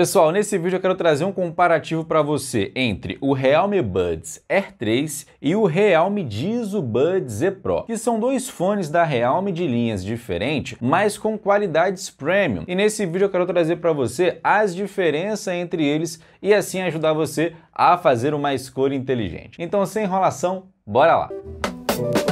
Pessoal, nesse vídeo eu quero trazer um comparativo para você entre o Realme Buds r 3 e o Realme Dizo Buds E Pro, que são dois fones da Realme de linhas diferentes, mas com qualidades premium. E nesse vídeo eu quero trazer para você as diferenças entre eles e assim ajudar você a fazer uma escolha inteligente. Então, sem enrolação, bora lá! Música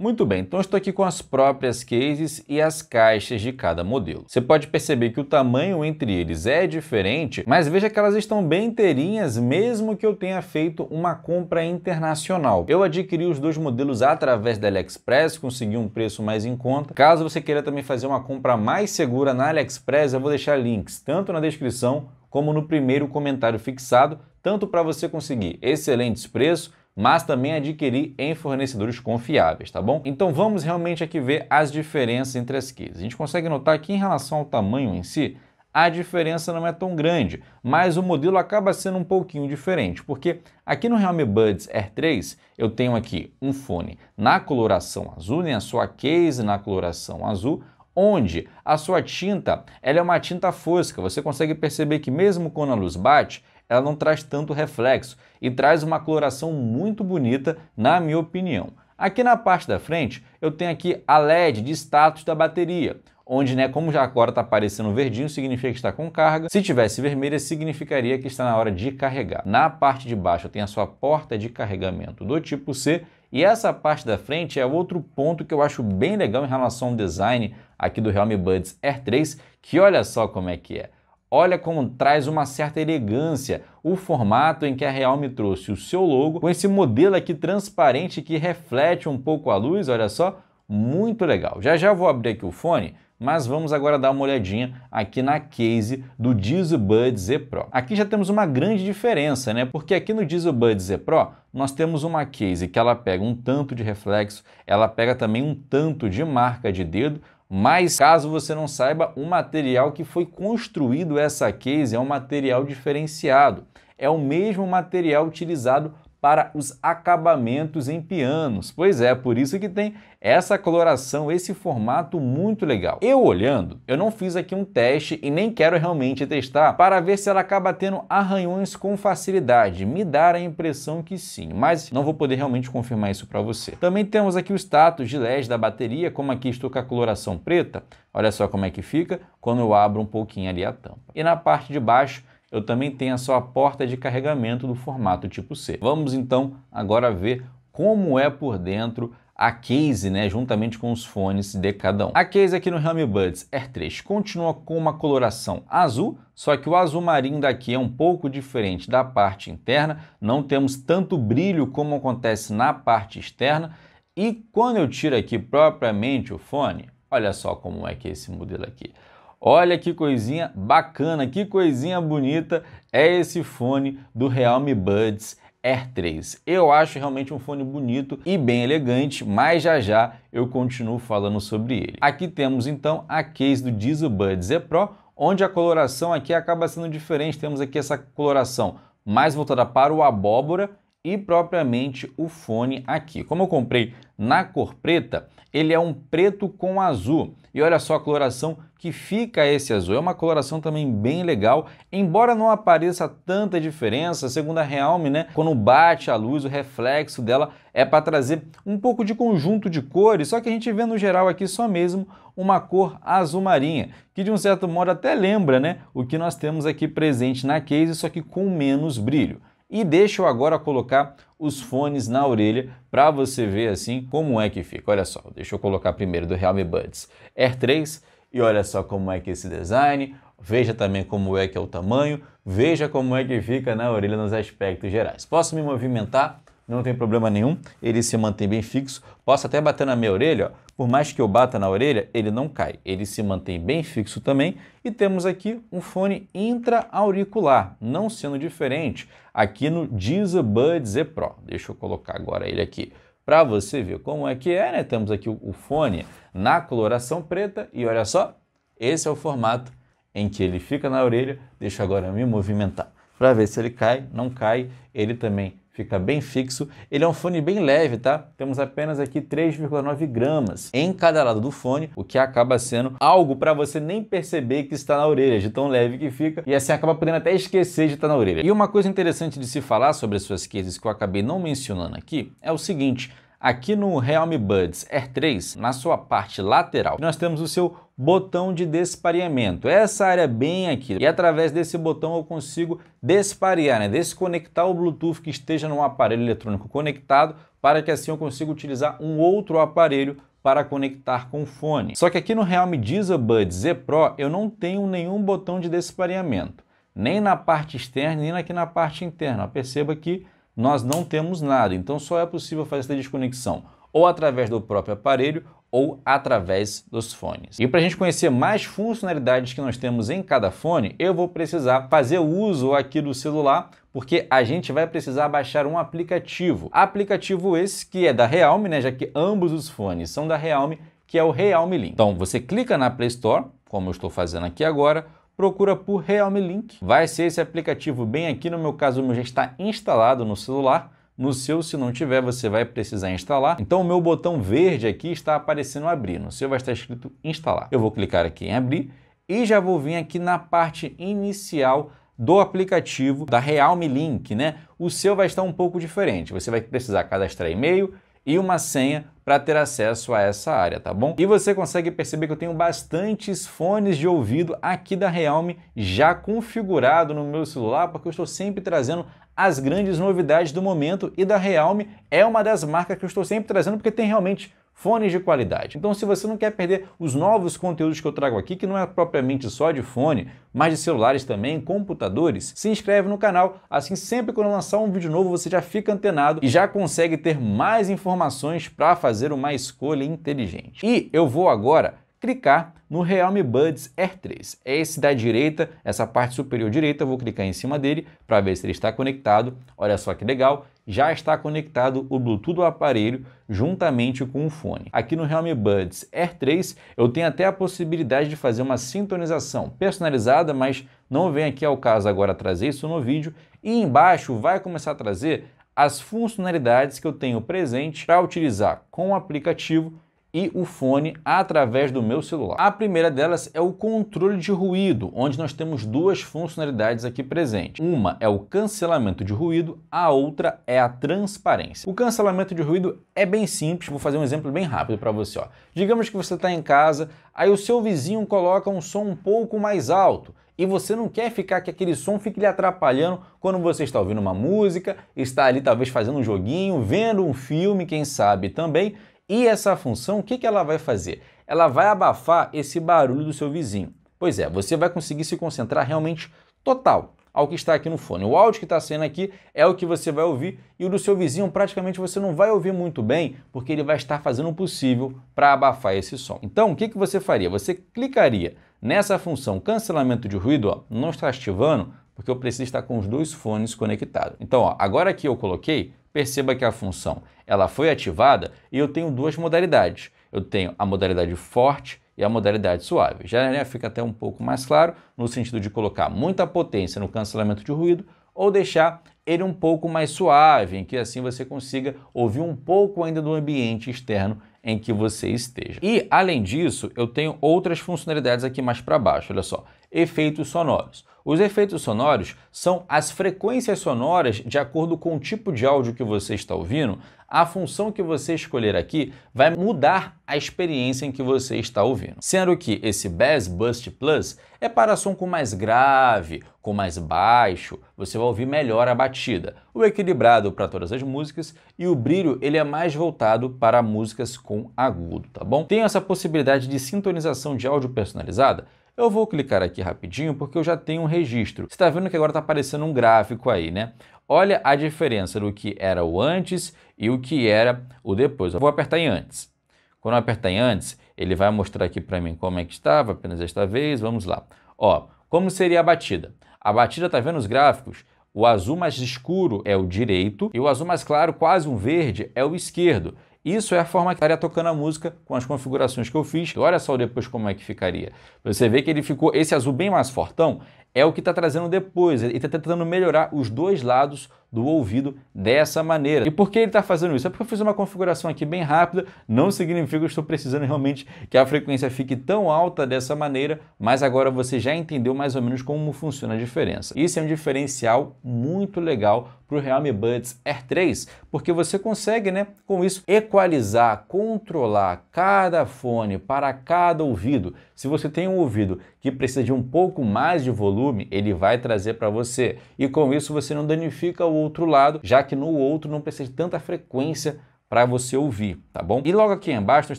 muito bem, então estou aqui com as próprias cases e as caixas de cada modelo. Você pode perceber que o tamanho entre eles é diferente, mas veja que elas estão bem inteirinhas mesmo que eu tenha feito uma compra internacional. Eu adquiri os dois modelos através da AliExpress, consegui um preço mais em conta. Caso você queira também fazer uma compra mais segura na AliExpress, eu vou deixar links tanto na descrição como no primeiro comentário fixado, tanto para você conseguir excelentes preços mas também adquirir em fornecedores confiáveis, tá bom? Então vamos realmente aqui ver as diferenças entre as keys. A gente consegue notar que em relação ao tamanho em si, a diferença não é tão grande, mas o modelo acaba sendo um pouquinho diferente, porque aqui no Realme Buds Air 3 eu tenho aqui um fone na coloração azul, né, a sua case na coloração azul, onde a sua tinta ela é uma tinta fosca. Você consegue perceber que mesmo quando a luz bate, ela não traz tanto reflexo e traz uma coloração muito bonita, na minha opinião. Aqui na parte da frente, eu tenho aqui a LED de status da bateria, onde, né, como já agora está aparecendo verdinho, significa que está com carga. Se tivesse vermelha, significaria que está na hora de carregar. Na parte de baixo, tem a sua porta de carregamento do tipo C, e essa parte da frente é outro ponto que eu acho bem legal em relação ao design aqui do Realme Buds r 3, que olha só como é que é. Olha como traz uma certa elegância o formato em que a Realme trouxe o seu logo, com esse modelo aqui transparente que reflete um pouco a luz, olha só, muito legal. Já já vou abrir aqui o fone, mas vamos agora dar uma olhadinha aqui na case do Diesel Bud Z Pro. Aqui já temos uma grande diferença, né? Porque aqui no Diesel Bud Z Pro nós temos uma case que ela pega um tanto de reflexo, ela pega também um tanto de marca de dedo, mas caso você não saiba, o material que foi construído essa case é um material diferenciado. É o mesmo material utilizado para os acabamentos em pianos. Pois é, por isso que tem essa coloração, esse formato muito legal. Eu olhando, eu não fiz aqui um teste e nem quero realmente testar para ver se ela acaba tendo arranhões com facilidade. Me dá a impressão que sim, mas não vou poder realmente confirmar isso para você. Também temos aqui o status de LED da bateria, como aqui estou com a coloração preta, olha só como é que fica quando eu abro um pouquinho ali a tampa. E na parte de baixo eu também tenho a sua porta de carregamento do formato tipo C. Vamos então agora ver como é por dentro a case, né, juntamente com os fones de cada um. A case aqui no Realme Buds R3 continua com uma coloração azul, só que o azul marinho daqui é um pouco diferente da parte interna, não temos tanto brilho como acontece na parte externa, e quando eu tiro aqui propriamente o fone, olha só como é que é esse modelo aqui. Olha que coisinha bacana, que coisinha bonita é esse fone do Realme Buds Air 3. Eu acho realmente um fone bonito e bem elegante, mas já já eu continuo falando sobre ele. Aqui temos então a case do Diesel Buds Z Pro, onde a coloração aqui acaba sendo diferente. Temos aqui essa coloração mais voltada para o abóbora e propriamente o fone aqui. Como eu comprei na cor preta, ele é um preto com azul. E olha só a coloração que fica esse azul. É uma coloração também bem legal, embora não apareça tanta diferença, segundo a Realme, né? Quando bate a luz, o reflexo dela é para trazer um pouco de conjunto de cores, só que a gente vê no geral aqui só mesmo uma cor azul marinha, que de um certo modo até lembra, né, o que nós temos aqui presente na case, só que com menos brilho. E deixa eu agora colocar os fones na orelha para você ver assim como é que fica. Olha só, deixa eu colocar primeiro do Realme Buds Air 3 e olha só como é que é esse design, veja também como é que é o tamanho, veja como é que fica na orelha nos aspectos gerais. Posso me movimentar? não tem problema nenhum, ele se mantém bem fixo. Posso até bater na minha orelha, ó. por mais que eu bata na orelha, ele não cai, ele se mantém bem fixo também. E temos aqui um fone intra-auricular, não sendo diferente, aqui no Deezer Bud Z Pro. Deixa eu colocar agora ele aqui para você ver como é que é, né? Temos aqui o, o fone na coloração preta e olha só, esse é o formato em que ele fica na orelha. Deixa agora me movimentar para ver se ele cai, não cai. Ele também fica bem fixo. Ele é um fone bem leve, tá? Temos apenas aqui 3,9 gramas em cada lado do fone, o que acaba sendo algo para você nem perceber que está na orelha, de tão leve que fica, e assim acaba podendo até esquecer de estar tá na orelha. E uma coisa interessante de se falar sobre as suas cases que eu acabei não mencionando aqui é o seguinte, Aqui no Realme Buds Air 3, na sua parte lateral, nós temos o seu botão de despareamento, essa área é bem aqui. E através desse botão eu consigo desparear, né? desconectar o Bluetooth que esteja num aparelho eletrônico conectado, para que assim eu consiga utilizar um outro aparelho para conectar com o fone. Só que aqui no Realme Deezer Buds Z Pro eu não tenho nenhum botão de despareamento, nem na parte externa, nem aqui na parte interna. Perceba que nós não temos nada, então só é possível fazer essa desconexão ou através do próprio aparelho ou através dos fones. E para a gente conhecer mais funcionalidades que nós temos em cada fone, eu vou precisar fazer uso aqui do celular porque a gente vai precisar baixar um aplicativo. Aplicativo esse que é da Realme, né, já que ambos os fones são da Realme, que é o Realme Link. Então você clica na Play Store, como eu estou fazendo aqui agora, procura por Realme Link. Vai ser esse aplicativo bem aqui, no meu caso, o meu já está instalado no celular no seu, se não tiver, você vai precisar instalar. Então o meu botão verde aqui está aparecendo abrir. No seu vai estar escrito instalar. Eu vou clicar aqui em abrir e já vou vir aqui na parte inicial do aplicativo da Realme Link, né? O seu vai estar um pouco diferente. Você vai precisar cadastrar e-mail e uma senha para ter acesso a essa área, tá bom? E você consegue perceber que eu tenho bastantes fones de ouvido aqui da Realme já configurado no meu celular, porque eu estou sempre trazendo as grandes novidades do momento e da Realme é uma das marcas que eu estou sempre trazendo porque tem realmente fones de qualidade. Então, se você não quer perder os novos conteúdos que eu trago aqui, que não é propriamente só de fone, mas de celulares também, computadores, se inscreve no canal, assim sempre que eu lançar um vídeo novo você já fica antenado e já consegue ter mais informações para fazer uma escolha inteligente. E eu vou agora clicar no Realme Buds R3. é Esse da direita, essa parte superior direita, vou clicar em cima dele para ver se ele está conectado. Olha só que legal, já está conectado o Bluetooth do aparelho juntamente com o fone. Aqui no Realme Buds R3 eu tenho até a possibilidade de fazer uma sintonização personalizada, mas não vem aqui ao caso agora trazer isso no vídeo. E embaixo vai começar a trazer as funcionalidades que eu tenho presente para utilizar com o aplicativo e o fone através do meu celular. A primeira delas é o controle de ruído, onde nós temos duas funcionalidades aqui presentes. Uma é o cancelamento de ruído, a outra é a transparência. O cancelamento de ruído é bem simples, vou fazer um exemplo bem rápido para você. Ó. Digamos que você está em casa, aí o seu vizinho coloca um som um pouco mais alto, e você não quer ficar que aquele som fique lhe atrapalhando quando você está ouvindo uma música, está ali talvez fazendo um joguinho, vendo um filme, quem sabe também, e essa função, o que, que ela vai fazer? Ela vai abafar esse barulho do seu vizinho. Pois é, você vai conseguir se concentrar realmente total ao que está aqui no fone. O áudio que está saindo aqui é o que você vai ouvir e o do seu vizinho praticamente você não vai ouvir muito bem, porque ele vai estar fazendo o possível para abafar esse som. Então, o que, que você faria? Você clicaria nessa função cancelamento de ruído, ó, não está ativando, porque eu preciso estar com os dois fones conectados. Então, ó, agora que eu coloquei, Perceba que a função ela foi ativada e eu tenho duas modalidades. Eu tenho a modalidade forte e a modalidade suave. Já né, fica até um pouco mais claro no sentido de colocar muita potência no cancelamento de ruído ou deixar ele um pouco mais suave, em que assim você consiga ouvir um pouco ainda do ambiente externo em que você esteja. E além disso, eu tenho outras funcionalidades aqui mais para baixo, olha só efeitos sonoros. Os efeitos sonoros são as frequências sonoras de acordo com o tipo de áudio que você está ouvindo. A função que você escolher aqui vai mudar a experiência em que você está ouvindo. Sendo que esse Bass Bust Plus é para som com mais grave, com mais baixo, você vai ouvir melhor a batida. O equilibrado para todas as músicas e o brilho ele é mais voltado para músicas com agudo, tá bom? Tem essa possibilidade de sintonização de áudio personalizada eu vou clicar aqui rapidinho porque eu já tenho um registro. Você está vendo que agora está aparecendo um gráfico aí, né? Olha a diferença do que era o antes e o que era o depois. Eu vou apertar em antes. Quando eu apertar em antes, ele vai mostrar aqui para mim como é que estava, apenas esta vez, vamos lá. Ó, como seria a batida? A batida, tá vendo os gráficos? O azul mais escuro é o direito e o azul mais claro, quase um verde, é o esquerdo. Isso é a forma que estaria tocando a música com as configurações que eu fiz. Olha só depois como é que ficaria. Você vê que ele ficou esse azul bem mais fortão, é o que está trazendo depois. Ele está tentando melhorar os dois lados do ouvido dessa maneira. E por que ele está fazendo isso? É porque eu fiz uma configuração aqui bem rápida, não significa que eu estou precisando realmente que a frequência fique tão alta dessa maneira, mas agora você já entendeu mais ou menos como funciona a diferença. Isso é um diferencial muito legal para o Realme Buds R3, porque você consegue, né, com isso, equalizar, controlar cada fone para cada ouvido. Se você tem um ouvido que precisa de um pouco mais de volume, ele vai trazer para você. E com isso você não danifica o outro lado, já que no outro não precisa de tanta frequência para você ouvir, tá bom? E logo aqui embaixo nós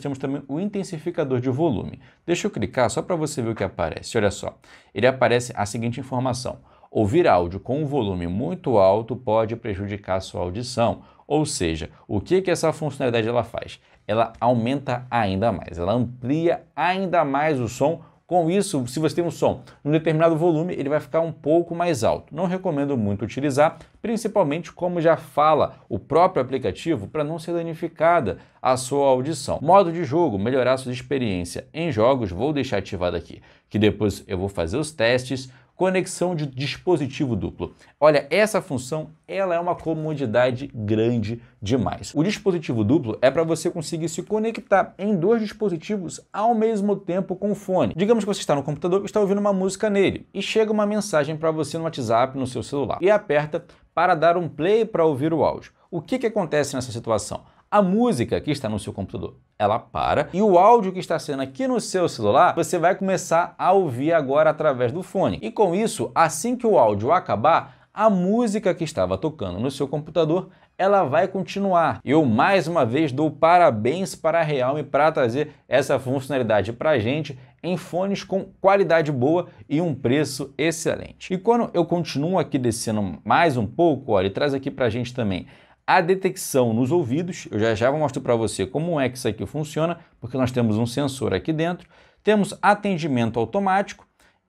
temos também o intensificador de volume. Deixa eu clicar só para você ver o que aparece. Olha só, ele aparece a seguinte informação. Ouvir áudio com um volume muito alto pode prejudicar sua audição. Ou seja, o que, que essa funcionalidade ela faz? Ela aumenta ainda mais, ela amplia ainda mais o som. Com isso, se você tem um som num determinado volume, ele vai ficar um pouco mais alto. Não recomendo muito utilizar, principalmente como já fala o próprio aplicativo, para não ser danificada a sua audição. Modo de jogo, melhorar sua experiência em jogos, vou deixar ativado aqui, que depois eu vou fazer os testes, Conexão de dispositivo duplo. Olha, essa função ela é uma comodidade grande demais. O dispositivo duplo é para você conseguir se conectar em dois dispositivos ao mesmo tempo com o fone. Digamos que você está no computador e está ouvindo uma música nele e chega uma mensagem para você no WhatsApp, no seu celular e aperta para dar um play para ouvir o áudio. O que, que acontece nessa situação? a música que está no seu computador ela para e o áudio que está sendo aqui no seu celular você vai começar a ouvir agora através do fone. E com isso, assim que o áudio acabar, a música que estava tocando no seu computador ela vai continuar. Eu mais uma vez dou parabéns para a Realme para trazer essa funcionalidade para a gente em fones com qualidade boa e um preço excelente. E quando eu continuo aqui descendo mais um pouco, olha, traz aqui para a gente também a detecção nos ouvidos. Eu já já mostro para você como é que isso aqui funciona, porque nós temos um sensor aqui dentro. Temos atendimento automático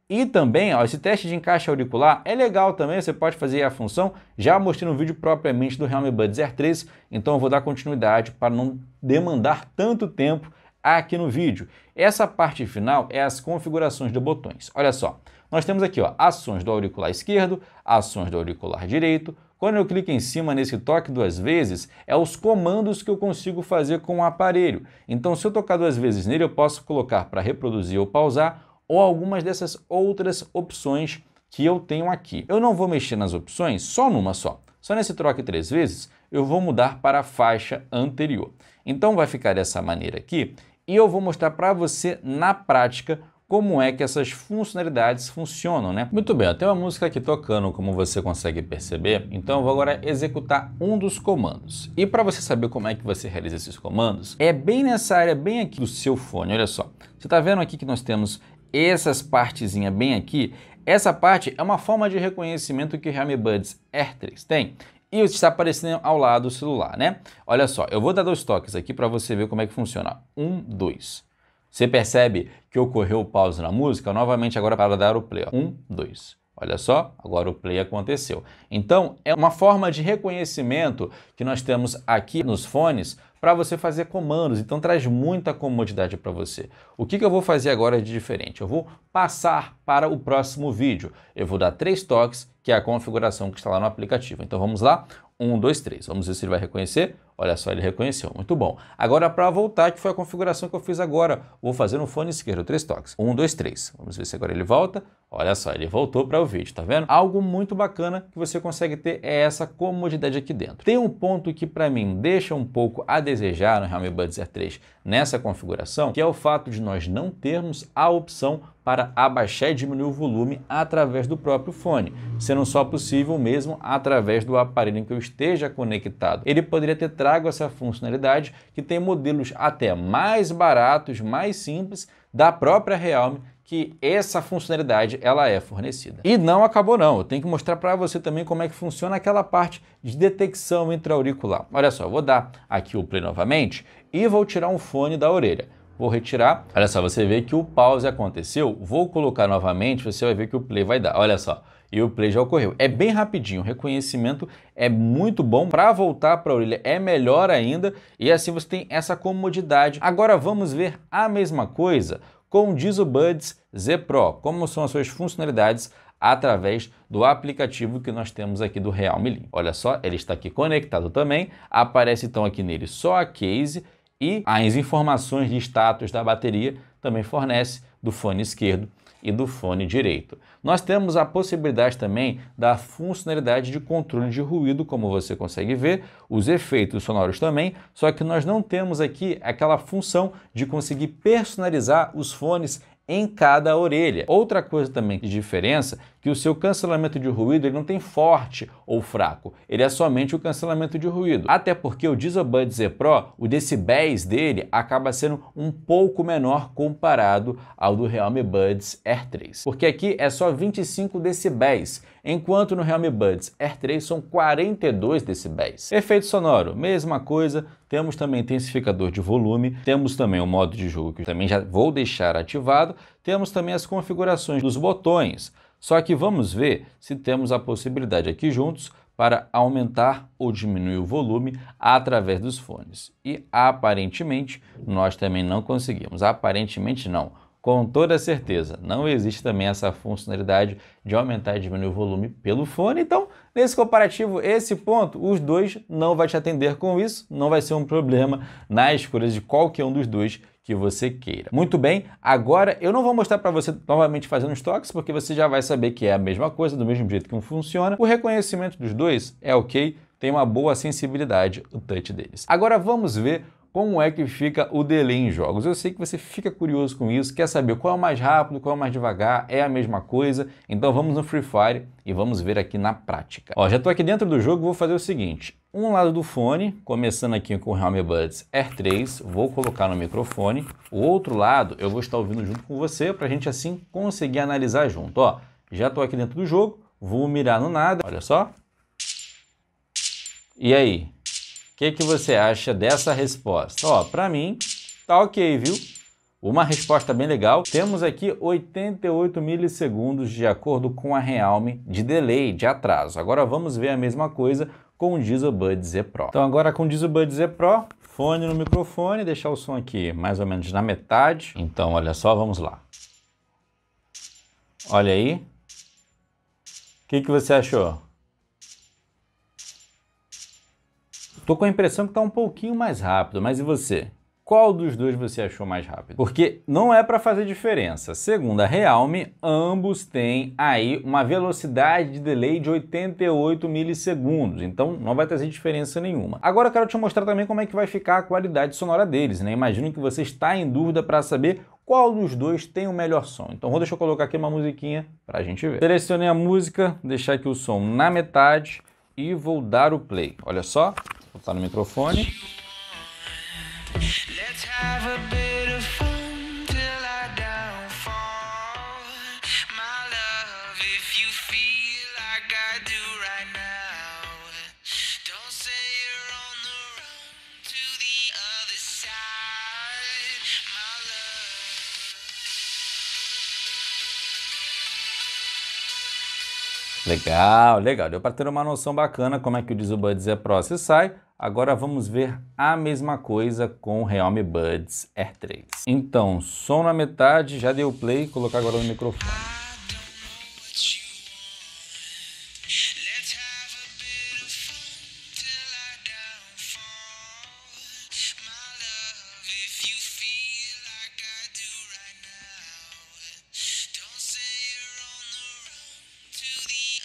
e também, ó, esse teste de encaixe auricular é legal também, você pode fazer a função. Já mostrei no vídeo propriamente do Realme Buds Air 3, então eu vou dar continuidade para não demandar tanto tempo aqui no vídeo. Essa parte final é as configurações de botões. Olha só, nós temos aqui ó, ações do auricular esquerdo, ações do auricular direito, quando eu clico em cima nesse toque duas vezes, é os comandos que eu consigo fazer com o aparelho. Então, se eu tocar duas vezes nele, eu posso colocar para reproduzir ou pausar ou algumas dessas outras opções que eu tenho aqui. Eu não vou mexer nas opções só numa só. Só nesse troque três vezes, eu vou mudar para a faixa anterior. Então vai ficar dessa maneira aqui e eu vou mostrar para você na prática como é que essas funcionalidades funcionam, né? Muito bem, até uma música aqui tocando, como você consegue perceber, então eu vou agora executar um dos comandos. E para você saber como é que você realiza esses comandos, é bem nessa área, bem aqui do seu fone, olha só. Você está vendo aqui que nós temos essas partezinhas bem aqui? Essa parte é uma forma de reconhecimento que o Realme Buds R3 tem e está aparecendo ao lado do celular, né? Olha só, eu vou dar dois toques aqui para você ver como é que funciona. Um, dois. Você percebe que ocorreu pausa na música? Novamente agora é para dar o play. Um, dois. Olha só, agora o play aconteceu. Então, é uma forma de reconhecimento que nós temos aqui nos fones para você fazer comandos, então traz muita comodidade para você. O que, que, eu vou fazer agora de diferente? Eu vou passar para o próximo vídeo. Eu vou dar três toques, que é a configuração que está lá no aplicativo. Então vamos lá? Um, dois, três. Vamos ver se ele vai reconhecer. Olha só, ele reconheceu. Muito bom. Agora, para voltar, que foi a configuração que eu fiz agora, vou fazer no fone esquerdo, três toques. Um, dois, três. Vamos ver se agora ele volta. Olha só, ele voltou para o vídeo, tá vendo? Algo muito bacana que você consegue ter é essa comodidade aqui dentro. Tem um ponto que para mim deixa um pouco a desejar no Realme Buds R3 nessa configuração, que é o fato de nós não termos a opção para abaixar e diminuir o volume através do próprio fone, sendo só possível mesmo através do aparelho em que eu esteja conectado. Ele poderia ter trazido trago essa funcionalidade que tem modelos até mais baratos, mais simples da própria Realme que essa funcionalidade ela é fornecida. E não acabou não, eu tenho que mostrar para você também como é que funciona aquela parte de detecção intraauricular. Olha só, eu vou dar aqui o play novamente e vou tirar um fone da orelha. Vou retirar, olha só, você vê que o pause aconteceu, vou colocar novamente, você vai ver que o play vai dar, olha só e o play já ocorreu. É bem rapidinho, o reconhecimento é muito bom. Para voltar para a orelha é melhor ainda e assim você tem essa comodidade. Agora vamos ver a mesma coisa com o Diesel Buds Z Pro, como são as suas funcionalidades através do aplicativo que nós temos aqui do Realme Link. Olha só, ele está aqui conectado também, aparece então aqui nele só a case e as informações de status da bateria também fornece do fone esquerdo e do fone direito. Nós temos a possibilidade também da funcionalidade de controle de ruído, como você consegue ver, os efeitos sonoros também, só que nós não temos aqui aquela função de conseguir personalizar os fones em cada orelha. Outra coisa também de diferença que o seu cancelamento de ruído ele não tem forte ou fraco, ele é somente o cancelamento de ruído. Até porque o Diesel Bud Z Pro, o decibéis dele acaba sendo um pouco menor comparado ao do Realme Buds Air 3. Porque aqui é só 25 decibéis, enquanto no Realme Buds Air 3 são 42 decibéis. Efeito sonoro, mesma coisa, temos também intensificador de volume, temos também o modo de jogo que também já vou deixar ativado, temos também as configurações dos botões, só que vamos ver se temos a possibilidade aqui juntos para aumentar ou diminuir o volume através dos fones. E aparentemente nós também não conseguimos. Aparentemente não. Com toda certeza, não existe também essa funcionalidade de aumentar e diminuir o volume pelo fone. Então, nesse comparativo, esse ponto, os dois não vai te atender com isso, não vai ser um problema na escolha de qualquer um dos dois que você queira. Muito bem, agora eu não vou mostrar para você novamente fazendo os toques, porque você já vai saber que é a mesma coisa, do mesmo jeito que um funciona. O reconhecimento dos dois é ok, tem uma boa sensibilidade o touch deles. Agora vamos ver como é que fica o delay em jogos. Eu sei que você fica curioso com isso, quer saber qual é o mais rápido, qual é o mais devagar, é a mesma coisa. Então vamos no Free Fire e vamos ver aqui na prática. Ó, já estou aqui dentro do jogo, vou fazer o seguinte. Um lado do fone, começando aqui com o Realme Buds Air 3, vou colocar no microfone. O outro lado eu vou estar ouvindo junto com você para a gente assim conseguir analisar junto. Ó, já estou aqui dentro do jogo, vou mirar no nada, olha só. E aí, que, que você acha dessa resposta? Ó, para mim, tá ok, viu? Uma resposta bem legal. Temos aqui 88 milissegundos de acordo com a Realme de delay, de atraso. Agora vamos ver a mesma coisa com o Diesel Bud Z Pro. Então agora com o Diesel Bud Z Pro, fone no microfone, deixar o som aqui mais ou menos na metade. Então olha só, vamos lá. Olha aí. O que, que você achou? Tô com a impressão que tá um pouquinho mais rápido, mas e você? Qual dos dois você achou mais rápido? Porque não é para fazer diferença. Segundo a Realme, ambos têm aí uma velocidade de delay de 88 milissegundos, então não vai trazer diferença nenhuma. Agora eu quero te mostrar também como é que vai ficar a qualidade sonora deles, né? Imagino que você está em dúvida para saber qual dos dois tem o melhor som. Então vou deixar eu colocar aqui uma musiquinha para a gente ver. Selecionei a música, deixar aqui o som na metade e vou dar o play. Olha só botar no microfone. Let's have a bit Legal, legal. Deu para ter uma noção bacana como é que o Diesel Buds é Pro se sai. Agora vamos ver a mesma coisa com o Realme Buds Air 3. Então, som na metade, já deu play, colocar agora no microfone.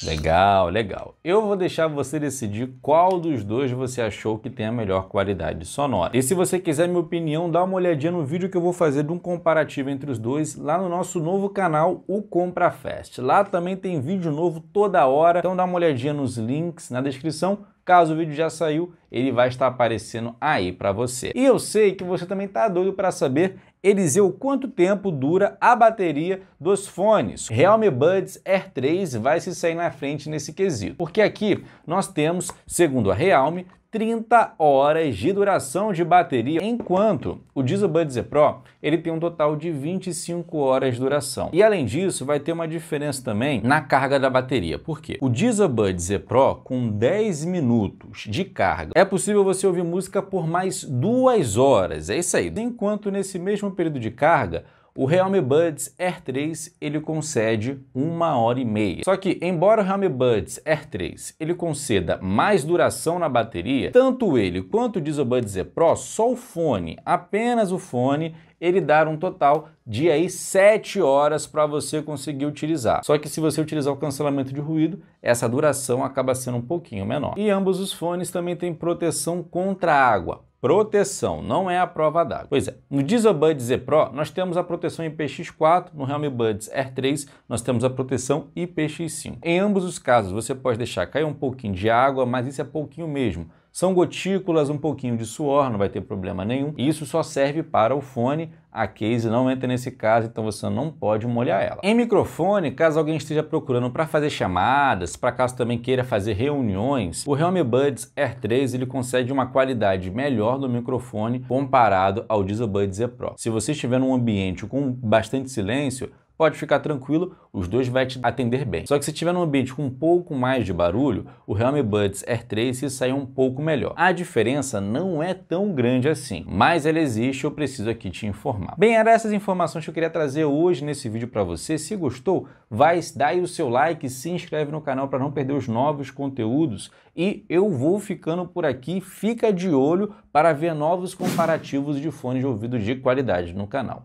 Legal, legal. Eu vou deixar você decidir qual dos dois você achou que tem a melhor qualidade sonora. E se você quiser minha opinião, dá uma olhadinha no vídeo que eu vou fazer de um comparativo entre os dois lá no nosso novo canal, o Compra Fest. Lá também tem vídeo novo toda hora, então dá uma olhadinha nos links na descrição. Caso o vídeo já saiu, ele vai estar aparecendo aí para você. E eu sei que você também tá doido para saber Eliseu, quanto tempo dura a bateria dos fones? Realme Buds Air 3 vai se sair na frente nesse quesito, porque aqui nós temos, segundo a Realme, 30 horas de duração de bateria, enquanto o Diesel E Pro ele tem um total de 25 horas de duração. E além disso, vai ter uma diferença também na carga da bateria. Por quê? O Diesel E Pro com 10 minutos de carga, é possível você ouvir música por mais duas horas. É isso aí. Enquanto nesse mesmo período de carga, o Realme Buds Air 3 ele concede uma hora e meia. Só que, embora o Realme Buds Air 3 ele conceda mais duração na bateria, tanto ele quanto o Diesel Buds Z Pro, só o fone, apenas o fone, ele dar um total de aí 7 horas para você conseguir utilizar. Só que se você utilizar o cancelamento de ruído, essa duração acaba sendo um pouquinho menor. E ambos os fones também têm proteção contra água proteção, não é a prova d'água. Pois é, no Diesel Buds Z Pro nós temos a proteção IPX4, no Realme Buds R3 nós temos a proteção IPX5. Em ambos os casos você pode deixar cair um pouquinho de água, mas isso é pouquinho mesmo. São gotículas, um pouquinho de suor, não vai ter problema nenhum. E isso só serve para o fone, a case não entra nesse caso, então você não pode molhar ela. Em microfone, caso alguém esteja procurando para fazer chamadas, para caso também queira fazer reuniões, o Realme Buds Air 3 ele concede uma qualidade melhor do microfone comparado ao Diesel Buds E Pro. Se você estiver num ambiente com bastante silêncio, pode ficar tranquilo, os dois vai te atender bem. Só que se tiver num ambiente com um pouco mais de barulho, o Realme Buds Air 3 se sai um pouco melhor. A diferença não é tão grande assim, mas ela existe eu preciso aqui te informar. Bem, eram essas informações que eu queria trazer hoje nesse vídeo para você. Se gostou, vai dar o seu like, se inscreve no canal para não perder os novos conteúdos e eu vou ficando por aqui. Fica de olho para ver novos comparativos de fones de ouvido de qualidade no canal.